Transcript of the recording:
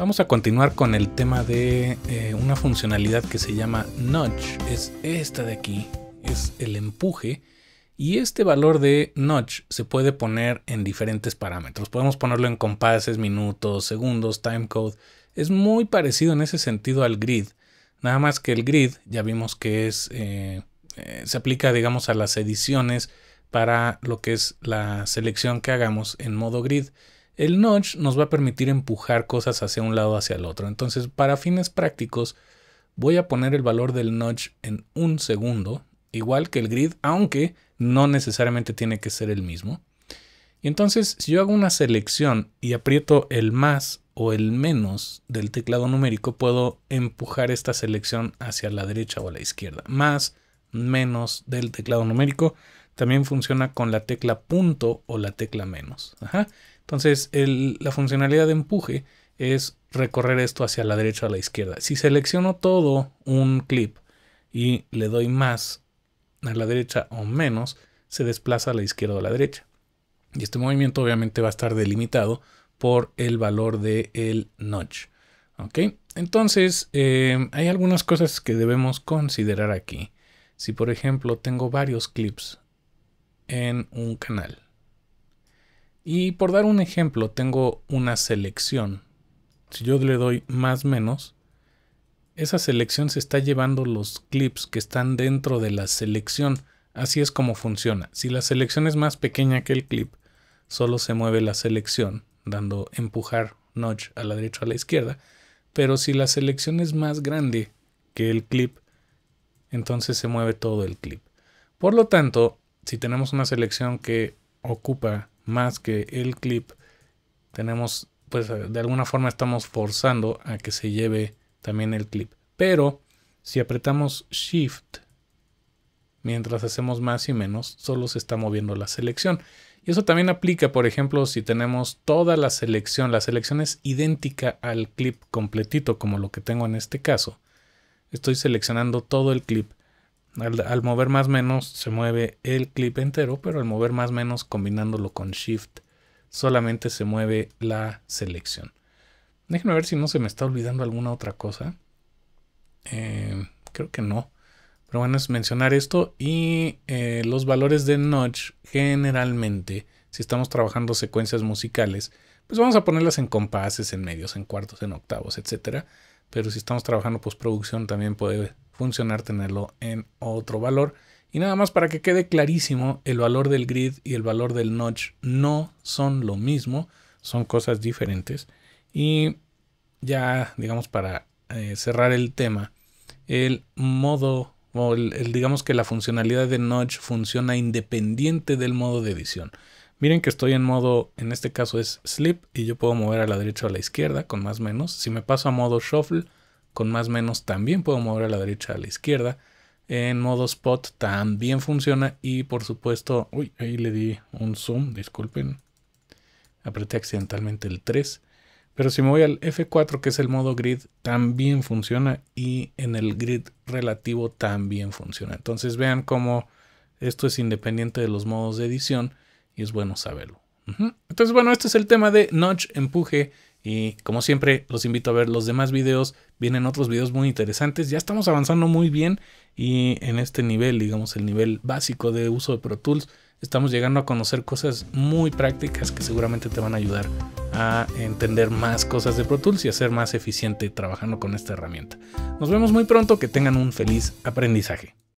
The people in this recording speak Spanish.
Vamos a continuar con el tema de eh, una funcionalidad que se llama notch. Es esta de aquí, es el empuje. Y este valor de notch se puede poner en diferentes parámetros. Podemos ponerlo en compases, minutos, segundos, timecode. Es muy parecido en ese sentido al grid. Nada más que el grid ya vimos que es, eh, eh, se aplica digamos a las ediciones para lo que es la selección que hagamos en modo grid. El notch nos va a permitir empujar cosas hacia un lado o hacia el otro. Entonces, para fines prácticos, voy a poner el valor del notch en un segundo, igual que el grid, aunque no necesariamente tiene que ser el mismo. Y entonces, si yo hago una selección y aprieto el más o el menos del teclado numérico, puedo empujar esta selección hacia la derecha o a la izquierda. Más, menos del teclado numérico también funciona con la tecla punto o la tecla menos. Entonces, la funcionalidad de empuje es recorrer esto hacia la derecha o a la izquierda. Si selecciono todo un clip y le doy más a la derecha o menos, se desplaza a la izquierda o a la derecha. Y este movimiento obviamente va a estar delimitado por el valor del el notch. ¿Ok? Entonces, em, hay algunas cosas que debemos considerar aquí. Si por ejemplo tengo varios clips en un canal. Y por dar un ejemplo, tengo una selección. Si yo le doy más menos, esa selección se está llevando los clips que están dentro de la selección. Así es como funciona. Si la selección es más pequeña que el clip, solo se mueve la selección, dando empujar notch a la derecha o a la izquierda. Pero si la selección es más grande que el clip, entonces se mueve todo el clip. Por lo tanto, si tenemos una selección que ocupa más que el clip, tenemos, pues de alguna forma estamos forzando a que se lleve también el clip. Pero si apretamos Shift, mientras hacemos más y menos, solo se está moviendo la selección. Y eso también aplica, por ejemplo, si tenemos toda la selección, la selección es idéntica al clip completito, como lo que tengo en este caso. Estoy seleccionando todo el clip al, mover más menos se mueve el clip entero, pero al mover más menos combinándolo con Shift solamente se mueve la selección. Déjenme ver si no se me está olvidando alguna otra cosa. Eh, creo que no. Pero bueno, es mencionar esto y eh, los valores de notch generalmente, si estamos trabajando secuencias musicales, pues vamos a ponerlas en compases, en medios, en cuartos, en octavos, etcétera. Pero si estamos trabajando postproducción también puede funcionar tenerlo en otro valor. Y nada más para que quede clarísimo, el valor del grid y el valor del notch no son lo mismo, son cosas diferentes. Y ya, digamos, para eh, cerrar el tema, el modo, o el, digamos que la funcionalidad de notch funciona independiente del modo de edición. Miren que estoy en modo, en este caso es slip, y yo puedo mover a la derecha o a la izquierda con más o menos. Si me paso a modo shuffle, con más menos también puedo mover a la derecha, a la izquierda. En modo spot también funciona y por supuesto, uy, ahí le di un zoom, disculpen. Apreté accidentalmente el 3. Pero si me voy al F4, que es el modo grid, también funciona y en el grid relativo también funciona. Entonces vean cómo esto es independiente de los modos de edición y es bueno saberlo. Entonces, bueno, este es el tema de notch, empuje y como siempre, los invito a ver los demás videos. Vienen otros videos muy interesantes. Ya estamos avanzando muy bien. Y en este nivel, digamos, el nivel básico de uso de Pro Tools, estamos llegando a conocer cosas muy prácticas que seguramente te van a ayudar a entender más cosas de Pro Tools y a ser más eficiente trabajando con esta herramienta. Nos vemos muy pronto. Que tengan un feliz aprendizaje.